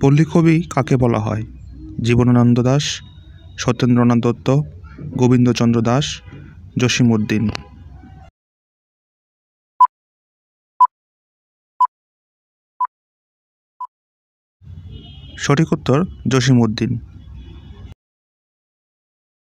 পল্লীকবি কাকে বলা হয় জীবনানন্দ দাস সত্যেন্দ্রনাথ দত্ত গোবিন্দচন্দ্র দাস উদ্দিন সঠিক উত্তর উদ্দিন